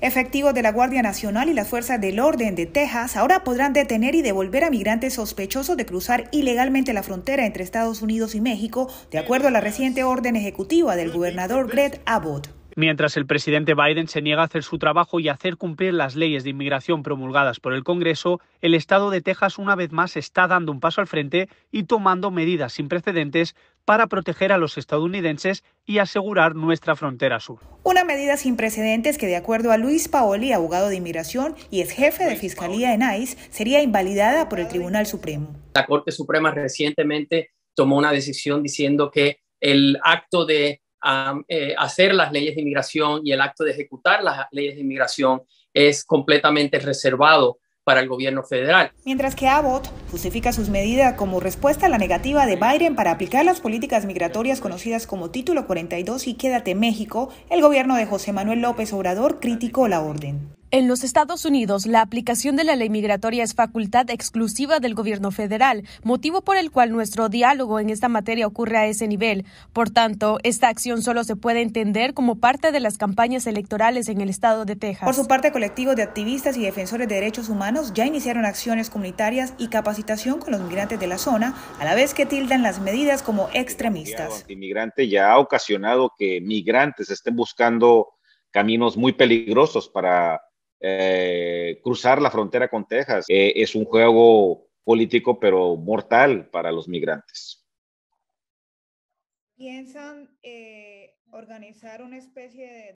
Efectivos de la Guardia Nacional y las Fuerzas del Orden de Texas ahora podrán detener y devolver a migrantes sospechosos de cruzar ilegalmente la frontera entre Estados Unidos y México, de acuerdo a la reciente orden ejecutiva del gobernador Greg Abbott mientras el presidente Biden se niega a hacer su trabajo y hacer cumplir las leyes de inmigración promulgadas por el Congreso, el estado de Texas una vez más está dando un paso al frente y tomando medidas sin precedentes para proteger a los estadounidenses y asegurar nuestra frontera sur. Una medida sin precedentes que, de acuerdo a Luis Paoli, abogado de inmigración y ex jefe de fiscalía en ICE, sería invalidada por el Tribunal Supremo. La Corte Suprema recientemente tomó una decisión diciendo que el acto de eh, hacer las leyes de inmigración y el acto de ejecutar las leyes de inmigración es completamente reservado para el gobierno federal. Mientras que Abbott justifica sus medidas como respuesta a la negativa de Biden para aplicar las políticas migratorias conocidas como Título 42 y Quédate México, el gobierno de José Manuel López Obrador criticó la orden. En los Estados Unidos, la aplicación de la ley migratoria es facultad exclusiva del gobierno federal, motivo por el cual nuestro diálogo en esta materia ocurre a ese nivel. Por tanto, esta acción solo se puede entender como parte de las campañas electorales en el estado de Texas. Por su parte, colectivos de activistas y defensores de derechos humanos ya iniciaron acciones comunitarias y capacitación con los migrantes de la zona, a la vez que tildan las medidas como extremistas. El inmigrante ya ha ocasionado que migrantes estén buscando caminos muy peligrosos para eh, cruzar la frontera con Texas. Eh, es un juego político, pero mortal para los migrantes. ¿Piensan eh, organizar una especie de